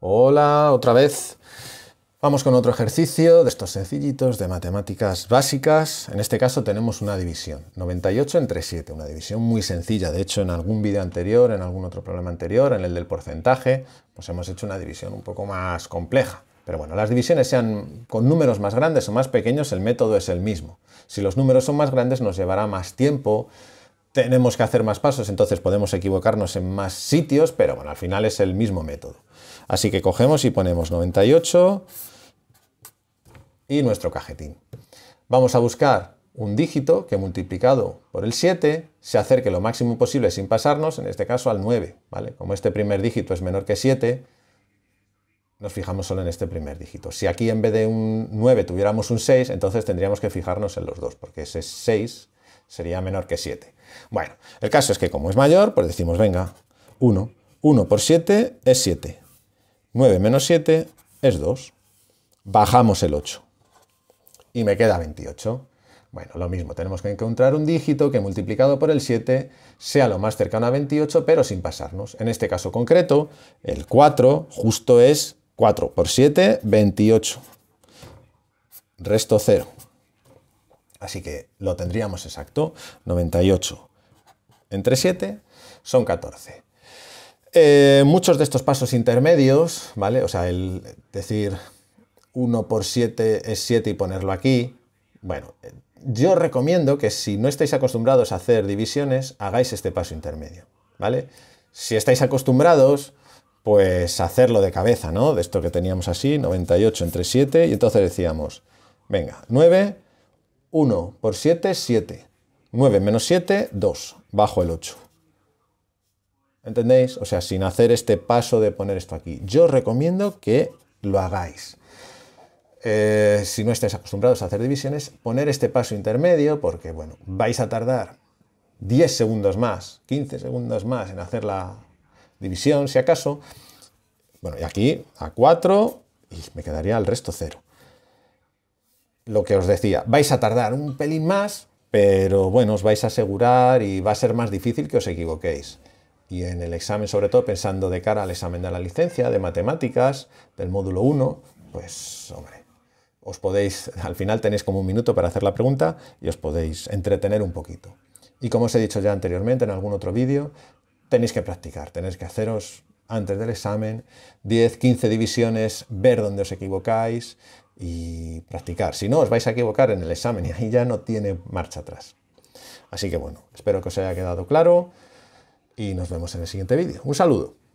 Hola, otra vez. Vamos con otro ejercicio de estos sencillitos de matemáticas básicas. En este caso tenemos una división, 98 entre 7, una división muy sencilla. De hecho, en algún vídeo anterior, en algún otro problema anterior, en el del porcentaje, pues hemos hecho una división un poco más compleja. Pero bueno, las divisiones sean con números más grandes o más pequeños, el método es el mismo. Si los números son más grandes nos llevará más tiempo, tenemos que hacer más pasos, entonces podemos equivocarnos en más sitios, pero bueno, al final es el mismo método. Así que cogemos y ponemos 98 y nuestro cajetín. Vamos a buscar un dígito que multiplicado por el 7 se acerque lo máximo posible sin pasarnos, en este caso al 9, ¿vale? Como este primer dígito es menor que 7, nos fijamos solo en este primer dígito. Si aquí en vez de un 9 tuviéramos un 6, entonces tendríamos que fijarnos en los dos, porque ese 6 sería menor que 7. Bueno, el caso es que como es mayor, pues decimos, venga, 1. 1 por 7 es 7. 9 menos 7 es 2. Bajamos el 8. Y me queda 28. Bueno, lo mismo, tenemos que encontrar un dígito que multiplicado por el 7 sea lo más cercano a 28, pero sin pasarnos. En este caso concreto, el 4 justo es 4 por 7, 28. Resto 0. Así que lo tendríamos exacto. 98 entre 7 son 14. Eh, muchos de estos pasos intermedios, ¿vale? O sea, el decir 1 por 7 es 7 y ponerlo aquí. Bueno, yo recomiendo que si no estáis acostumbrados a hacer divisiones, hagáis este paso intermedio, ¿vale? Si estáis acostumbrados, pues hacerlo de cabeza, ¿no? De esto que teníamos así, 98 entre 7, y entonces decíamos, venga, 9 1 por 7, 7. 9 menos 7, 2. Bajo el 8. ¿Entendéis? O sea, sin hacer este paso de poner esto aquí. Yo recomiendo que lo hagáis. Eh, si no estáis acostumbrados a hacer divisiones, poner este paso intermedio porque, bueno, vais a tardar 10 segundos más, 15 segundos más en hacer la división, si acaso. Bueno, y aquí a 4 y me quedaría el resto 0 lo que os decía, vais a tardar un pelín más, pero bueno, os vais a asegurar y va a ser más difícil que os equivoquéis. Y en el examen, sobre todo pensando de cara al examen de la licencia, de matemáticas, del módulo 1, pues hombre, os podéis, al final tenéis como un minuto para hacer la pregunta y os podéis entretener un poquito. Y como os he dicho ya anteriormente en algún otro vídeo, tenéis que practicar, tenéis que haceros antes del examen 10, 15 divisiones, ver dónde os equivocáis, y practicar. Si no, os vais a equivocar en el examen y ahí ya no tiene marcha atrás. Así que bueno, espero que os haya quedado claro y nos vemos en el siguiente vídeo. Un saludo.